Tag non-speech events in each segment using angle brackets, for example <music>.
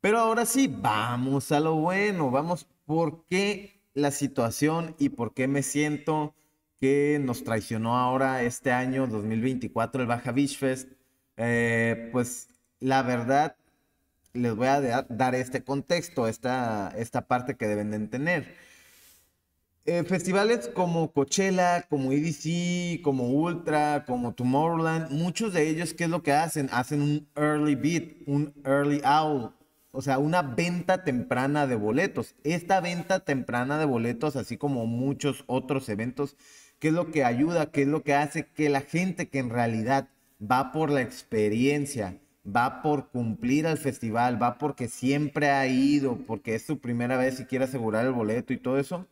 Pero ahora sí, vamos a lo bueno, vamos por qué la situación y por qué me siento que nos traicionó ahora este año 2024 el Baja Beach Fest. Eh, pues la verdad, les voy a dar este contexto, esta, esta parte que deben de entender. Eh, festivales como Coachella, como EDC, como Ultra, como Tomorrowland, muchos de ellos, ¿qué es lo que hacen? Hacen un early beat, un early out, o sea, una venta temprana de boletos. Esta venta temprana de boletos, así como muchos otros eventos, ¿qué es lo que ayuda? ¿Qué es lo que hace que la gente que en realidad va por la experiencia, va por cumplir al festival, va porque siempre ha ido, porque es su primera vez y quiere asegurar el boleto y todo eso,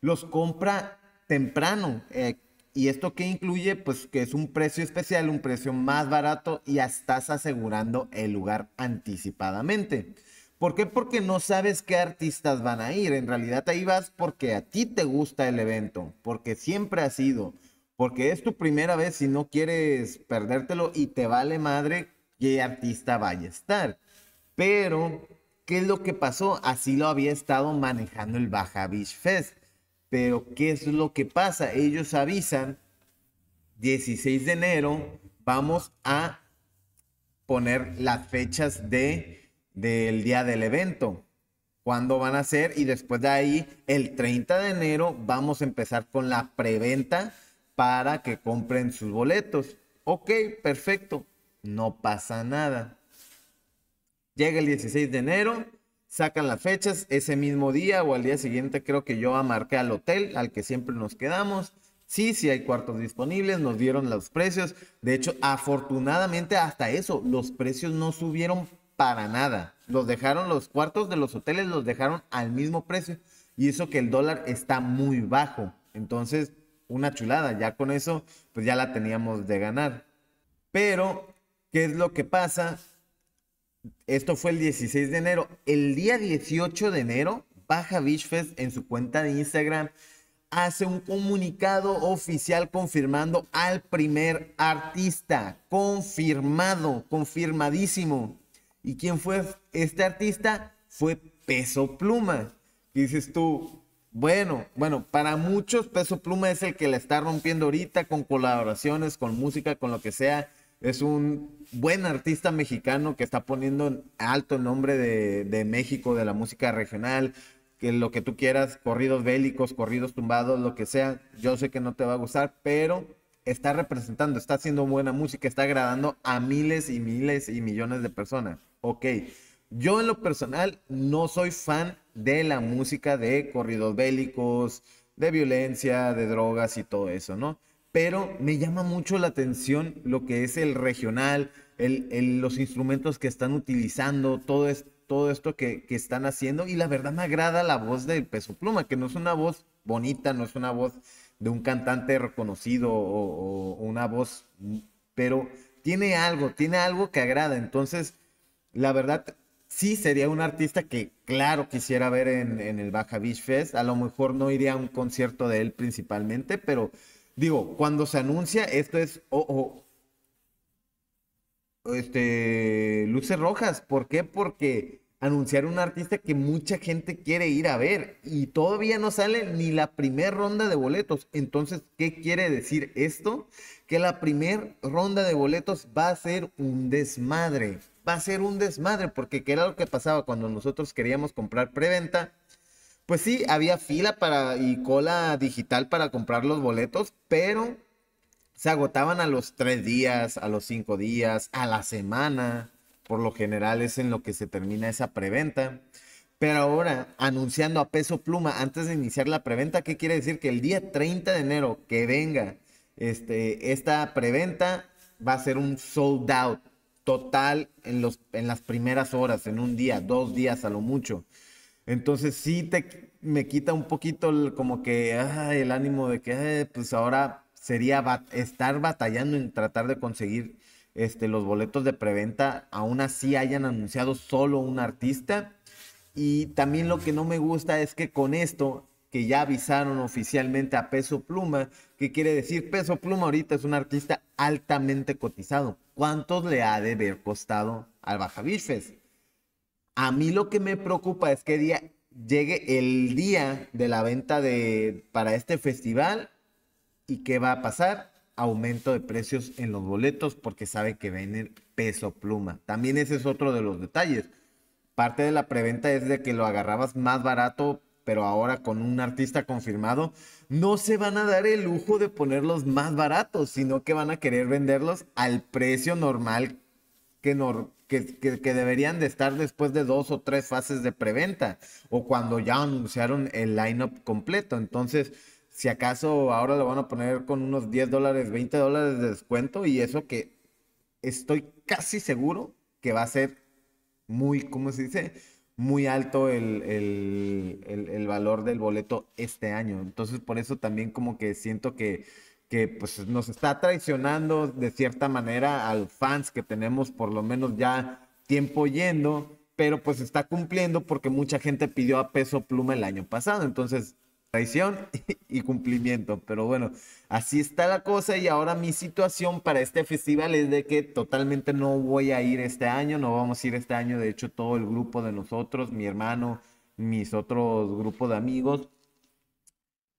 los compra temprano. Eh, ¿Y esto qué incluye? Pues que es un precio especial, un precio más barato y ya estás asegurando el lugar anticipadamente. ¿Por qué? Porque no sabes qué artistas van a ir. En realidad ahí vas porque a ti te gusta el evento, porque siempre ha sido, porque es tu primera vez y no quieres perdértelo y te vale madre qué artista vaya a estar. Pero, ¿qué es lo que pasó? Así lo había estado manejando el Baja Beach Fest pero ¿qué es lo que pasa? Ellos avisan, 16 de enero vamos a poner las fechas de, del día del evento, cuándo van a ser y después de ahí, el 30 de enero, vamos a empezar con la preventa para que compren sus boletos. Ok, perfecto, no pasa nada. Llega el 16 de enero, sacan las fechas, ese mismo día o al día siguiente creo que yo amarqué al hotel al que siempre nos quedamos. Sí, sí hay cuartos disponibles, nos dieron los precios. De hecho, afortunadamente hasta eso, los precios no subieron para nada. Los dejaron, los cuartos de los hoteles los dejaron al mismo precio. Y eso que el dólar está muy bajo. Entonces, una chulada. Ya con eso, pues ya la teníamos de ganar. Pero, ¿qué es lo que pasa? Esto fue el 16 de enero. El día 18 de enero, Baja Beach en su cuenta de Instagram hace un comunicado oficial confirmando al primer artista. Confirmado, confirmadísimo. ¿Y quién fue este artista? Fue Peso Pluma. Y dices tú, bueno, bueno, para muchos Peso Pluma es el que la está rompiendo ahorita con colaboraciones, con música, con lo que sea es un buen artista mexicano que está poniendo alto el nombre de, de, México, de la música regional, que lo que tú quieras, corridos bélicos, corridos tumbados, lo que sea, yo sé que no te va a gustar, pero está representando, está haciendo buena música, está agradando a miles y miles y millones de personas. Ok, yo en lo personal no soy fan de la música de corridos bélicos, de violencia, de drogas y todo eso, ¿no? pero me llama mucho la atención lo que es el regional, los instrumentos que están utilizando, todo, esto que, están haciendo. Y la verdad me agrada la voz del Peso Pluma, que no es una voz bonita, no es una voz de un cantante reconocido o, una voz, pero tiene algo, tiene algo que agrada. Entonces, la verdad, sí sería un artista que, claro, quisiera ver en, en el Baja Beach Fest. A lo mejor no iría a un concierto de él principalmente, pero digo, cuando se anuncia, esto es, oh este, luces rojas. ¿Por qué? Porque anunciar un artista que mucha gente quiere ir a ver y todavía no sale ni la primera ronda de boletos. Entonces, ¿qué quiere decir esto? Que la primera ronda de boletos va a ser un desmadre. Va a ser un desmadre porque ¿qué era lo que pasaba cuando nosotros queríamos comprar preventa? Pues sí, había fila para y cola digital para comprar los boletos, pero se agotaban a los tres días, a los cinco días, a la semana. Por lo general es en lo que se termina esa preventa. Pero ahora, anunciando a peso pluma antes de iniciar la preventa, ¿qué quiere decir? Que el día 30 de enero que venga este, esta preventa va a ser un sold out total en, los, en las primeras horas, en un día, dos días a lo mucho. Entonces sí te, me quita un poquito como que el ánimo de que pues ahora sería estar batallando en tratar de conseguir este, los boletos de preventa, aún así hayan anunciado solo un artista. Y también lo que no me gusta es que con esto, que ya avisaron oficialmente a Peso Pluma, que quiere decir Peso Pluma ahorita es un artista altamente cotizado. ¿Cuántos le ha de haber costado al Baja a mí lo que me preocupa es que llegue el día de la venta de, para este festival y qué va a pasar. Aumento de precios en los boletos porque sabe que venden peso pluma. También ese es otro de los detalles. Parte de la preventa es de que lo agarrabas más barato, pero ahora con un artista confirmado, no se van a dar el lujo de ponerlos más baratos, sino que van a querer venderlos al precio normal que, deberían de estar después de dos o tres fases de preventa o cuando ya anunciaron el lineup completo. Entonces, si acaso ahora lo van a poner con unos 10 dólares, 20 dólares de descuento y eso que estoy casi seguro que va a ser muy, ¿cómo se dice? Muy alto el valor del boleto este año. Entonces, por eso también como que siento que que pues nos está traicionando de cierta manera al fans que tenemos por lo menos ya tiempo yendo, pero pues está cumpliendo porque mucha gente pidió a peso pluma el año pasado, entonces traición <laughs> y cumplimiento, pero bueno, así está la cosa y ahora mi situación para este festival es de que totalmente no voy a ir este año, no vamos a ir este año, de hecho todo el grupo de nosotros, mi hermano, mis otros grupos de amigos,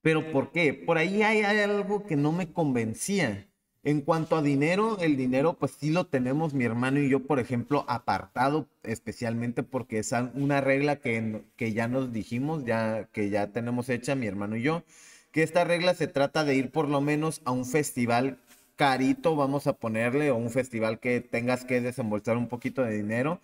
pero ¿por qué? Por ahí hay, algo que no me convencía. En cuanto a dinero, el dinero pues sí lo tenemos mi hermano y yo, por ejemplo, apartado, especialmente porque es una regla que, que ya nos dijimos, ya, que ya tenemos hecha mi hermano y yo, que esta regla se trata de ir por lo menos a un festival carito, vamos a ponerle, o un festival que tengas que desembolsar un poquito de dinero,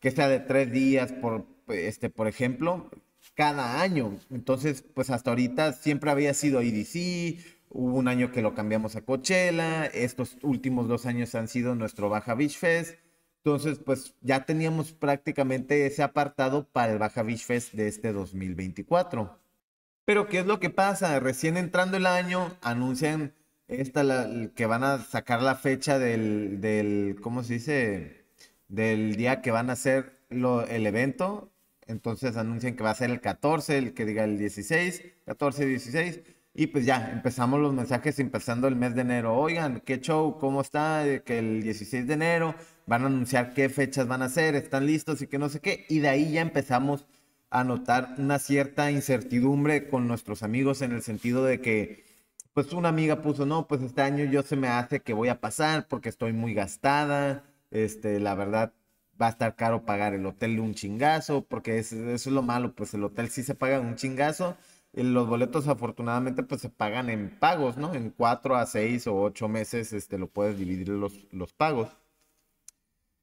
que sea de tres días, por, este, por ejemplo, cada año. Entonces, pues hasta ahorita siempre había sido IDC, hubo un año que lo cambiamos a Coachella, estos últimos dos años han sido nuestro Baja Beach Fest. Entonces, pues ya teníamos prácticamente ese apartado para el Baja Beach Fest de este 2024. Pero, ¿qué es lo que pasa? Recién entrando el año, anuncian esta que van a sacar la fecha del, del, ¿cómo se dice? Del día que van a hacer lo, el evento entonces anuncian que va a ser el 14, el que diga el 16, 14 y 16. Y pues ya, empezamos los mensajes empezando el mes de enero. Oigan, qué show, cómo está, que el 16 de enero van a anunciar qué fechas van a ser, están listos y que no sé qué. Y de ahí ya empezamos a notar una cierta incertidumbre con nuestros amigos en el sentido de que, pues una amiga puso, no, pues este año yo se me hace que voy a pasar porque estoy muy gastada, este, la verdad, va a estar caro pagar el hotel de un chingazo, porque es, eso es lo malo, pues el hotel sí se paga un chingazo. los boletos afortunadamente pues se pagan en pagos, ¿no? En cuatro a seis o ocho meses este, lo puedes dividir los, los pagos.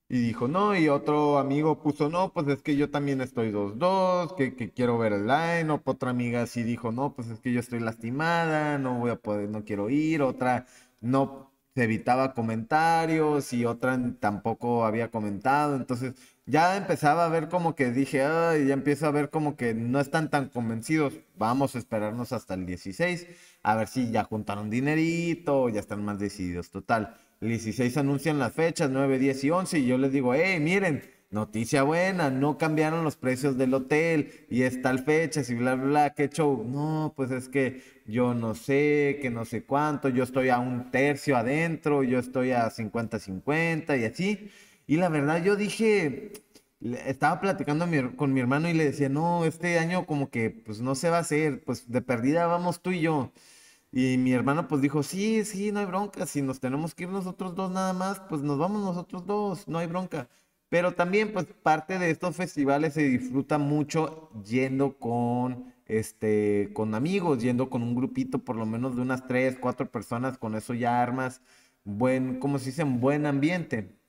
Y dijo, no, y otro amigo puso, no, pues es que yo también estoy 2-2, que, que, quiero ver el line. Otra amiga sí dijo, no, pues es que yo estoy lastimada, no voy a poder, no quiero ir. Otra, no, se evitaba comentarios y otra tampoco había comentado. Entonces ya empezaba a ver como que dije, ah", ya empiezo a ver como que no están tan convencidos. Vamos a esperarnos hasta el 16, a ver si ya juntaron dinerito, ya están más decididos. Total, el 16 anuncian las fechas, 9, 10 y 11 y yo les digo, hey, miren. Noticia buena, no cambiaron los precios del hotel y es tal fecha, y bla, bla, bla, qué show. No, pues es que yo no sé, que no sé cuánto, yo estoy a un tercio adentro, yo estoy a 50-50 y así. Y la verdad yo dije, estaba platicando con mi hermano y le decía, no, este año como que pues no se va a hacer, pues de perdida vamos tú y yo. Y mi hermano pues dijo, sí, sí, no hay bronca, si nos tenemos que ir nosotros dos nada más, pues nos vamos nosotros dos, no hay bronca. Pero también, pues, parte de estos festivales se disfruta mucho yendo con, este, con amigos, yendo con un grupito, por lo menos de unas tres, cuatro personas, con eso ya armas buen, como se dice? Un buen ambiente.